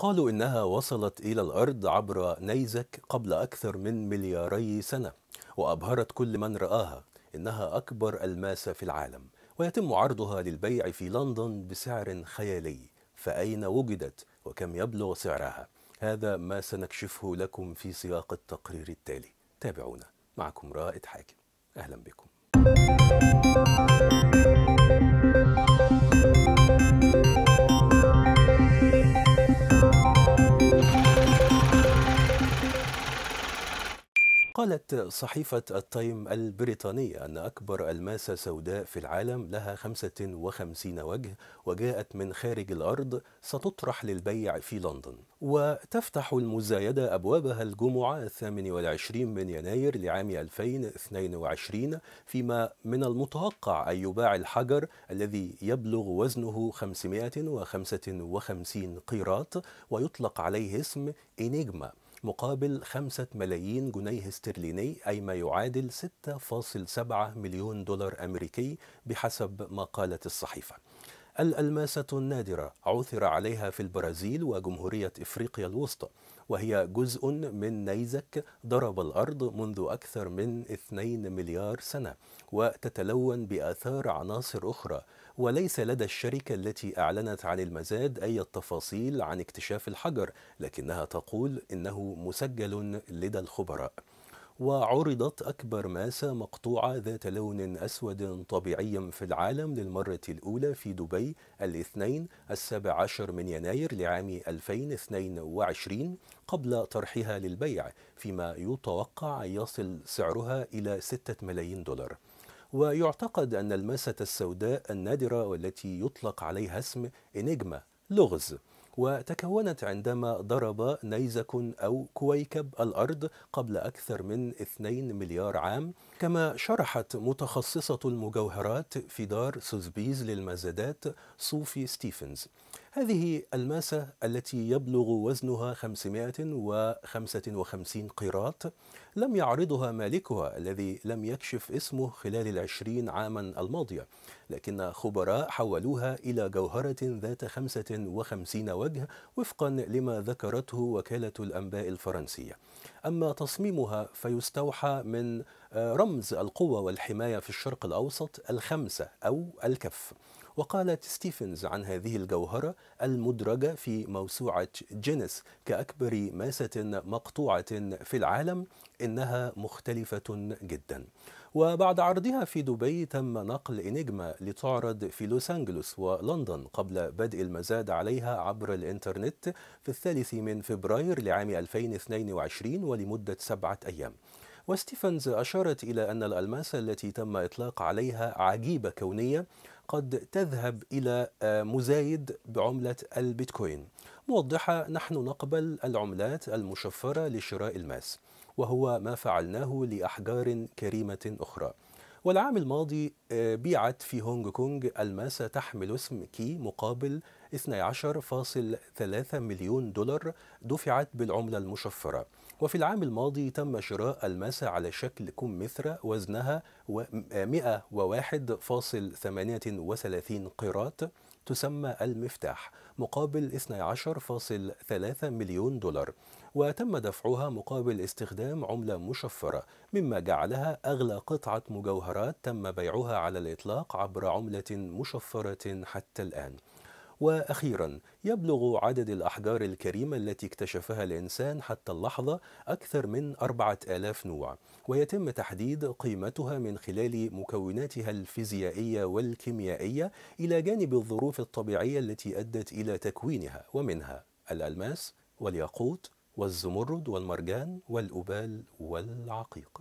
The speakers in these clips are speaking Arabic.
قالوا إنها وصلت إلى الأرض عبر نيزك قبل أكثر من ملياري سنة وأبهرت كل من رآها إنها أكبر ألماسة في العالم ويتم عرضها للبيع في لندن بسعر خيالي فأين وجدت وكم يبلغ سعرها هذا ما سنكشفه لكم في سياق التقرير التالي تابعونا معكم رائد حاكم أهلا بكم قالت صحيفة التايم البريطانية أن أكبر ألماسة سوداء في العالم لها 55 وجه وجاءت من خارج الأرض ستطرح للبيع في لندن وتفتح المزايدة أبوابها الجمعة 28 من يناير لعام 2022 فيما من المتوقع أن يباع الحجر الذي يبلغ وزنه 555 قيراط ويطلق عليه اسم إنيجما مقابل 5 ملايين جنيه استرليني أي ما يعادل 6.7 مليون دولار أمريكي بحسب ما قالت الصحيفة الألماسة النادرة عثر عليها في البرازيل وجمهورية إفريقيا الوسطى وهي جزء من نيزك ضرب الأرض منذ أكثر من 2 مليار سنة وتتلون بآثار عناصر أخرى وليس لدى الشركة التي أعلنت عن المزاد أي تفاصيل عن اكتشاف الحجر لكنها تقول إنه مسجل لدى الخبراء وعرضت أكبر ماسة مقطوعة ذات لون أسود طبيعي في العالم للمرة الأولى في دبي الاثنين السابع عشر من يناير لعام 2022 قبل طرحها للبيع فيما يتوقع يصل سعرها إلى 6 ملايين دولار ويعتقد أن الماسة السوداء النادرة والتي يطلق عليها اسم إنجما لغز وتكونت عندما ضرب نيزك أو كويكب الأرض قبل أكثر من 2 مليار عام كما شرحت متخصصة المجوهرات في دار سوزبيز للمزادات صوفي ستيفنز هذه الماسة التي يبلغ وزنها 555 قيراط لم يعرضها مالكها الذي لم يكشف اسمه خلال العشرين عاما الماضية لكن خبراء حولوها إلى جوهرة ذات 55 وجه وفقا لما ذكرته وكالة الأنباء الفرنسية أما تصميمها فيستوحى من آه، رمز القوة والحماية في الشرق الأوسط الخمسة أو الكف وقالت ستيفنز عن هذه الجوهرة المدرجة في موسوعة جينيس كأكبر ماسة مقطوعة في العالم إنها مختلفة جدا وبعد عرضها في دبي تم نقل إنجما لتعرض في لوس أنجلوس ولندن قبل بدء المزاد عليها عبر الإنترنت في الثالث من فبراير لعام 2022 ولمدة سبعة أيام وستيفنز أشارت إلى أن الألماسة التي تم إطلاق عليها عجيبة كونية قد تذهب إلى آه، مزايد بعملة البيتكوين موضحة نحن نقبل العملات المشفرة لشراء الماس وهو ما فعلناه لأحجار كريمة أخرى والعام الماضي آه، بيعت في هونج كونج الماسة تحمل اسم كي مقابل 12.3 مليون دولار دفعت بالعملة المشفرة وفي العام الماضي تم شراء الماسة على شكل كمثرى وزنها 101.38 آه، قيراط تسمى المفتاح مقابل 12.3 مليون دولار وتم دفعها مقابل استخدام عملة مشفرة مما جعلها أغلى قطعة مجوهرات تم بيعها على الإطلاق عبر عملة مشفرة حتى الآن وأخيرا يبلغ عدد الأحجار الكريمة التي اكتشفها الإنسان حتى اللحظة أكثر من 4000 نوع ويتم تحديد قيمتها من خلال مكوناتها الفيزيائية والكيميائية إلى جانب الظروف الطبيعية التي أدت إلى تكوينها ومنها الألماس والياقوت والزمرد والمرجان والأبال والعقيق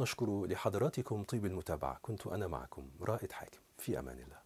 نشكر لحضراتكم طيب المتابعة كنت أنا معكم رائد حاكم في امان الله